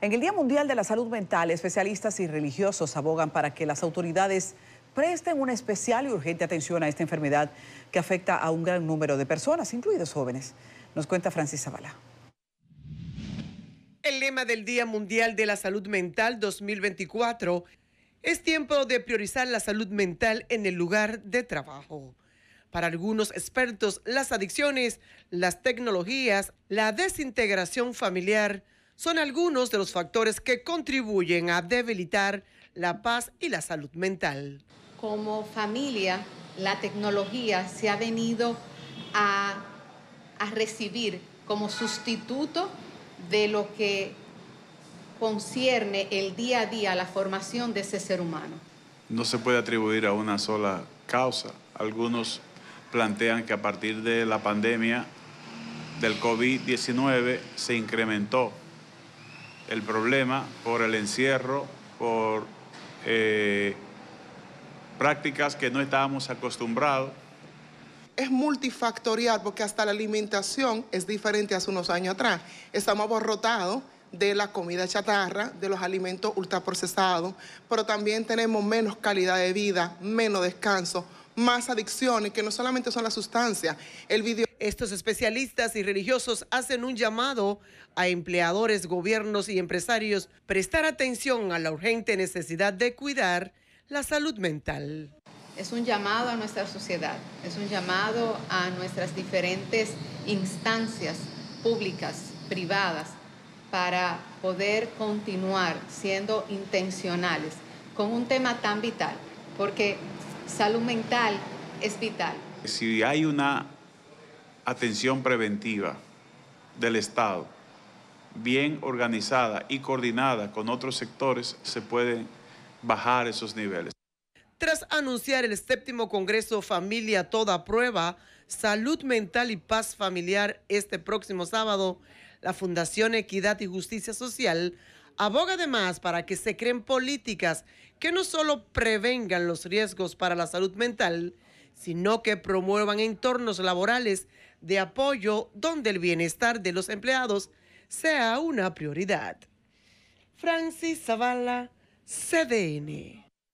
En el Día Mundial de la Salud Mental, especialistas y religiosos abogan para que las autoridades presten una especial y urgente atención a esta enfermedad que afecta a un gran número de personas, incluidos jóvenes. Nos cuenta Francis Zavala. El lema del Día Mundial de la Salud Mental 2024 es tiempo de priorizar la salud mental en el lugar de trabajo. Para algunos expertos, las adicciones, las tecnologías, la desintegración familiar, son algunos de los factores que contribuyen a debilitar la paz y la salud mental. Como familia, la tecnología se ha venido a, recibir como sustituto de lo que concierne el día a día la formación de ese ser humano. No se puede atribuir a una sola causa. Algunos plantean que a partir de la pandemia del COVID-19 se incrementó el problema por el encierro, por eh, prácticas que no estábamos acostumbrados. Es multifactorial porque hasta la alimentación es diferente hace unos años atrás. Estamos aborrotados de la comida chatarra, de los alimentos ultraprocesados, pero también tenemos menos calidad de vida, menos descanso, más adicciones, que no solamente son las sustancias. El video estos especialistas y religiosos hacen un llamado a empleadores, gobiernos y empresarios prestar atención a la urgente necesidad de cuidar la salud mental. Es un llamado a nuestra sociedad, es un llamado a nuestras diferentes instancias públicas, privadas, para poder continuar siendo intencionales con un tema tan vital, porque salud mental es vital. Si hay una atención preventiva del Estado, bien organizada y coordinada con otros sectores, se pueden bajar esos niveles. Tras anunciar el séptimo Congreso Familia Toda Prueba, Salud Mental y Paz Familiar este próximo sábado, la Fundación Equidad y Justicia Social aboga además para que se creen políticas que no solo prevengan los riesgos para la salud mental, sino que promuevan entornos laborales de apoyo donde el bienestar de los empleados sea una prioridad. Francis Zavala, CDN.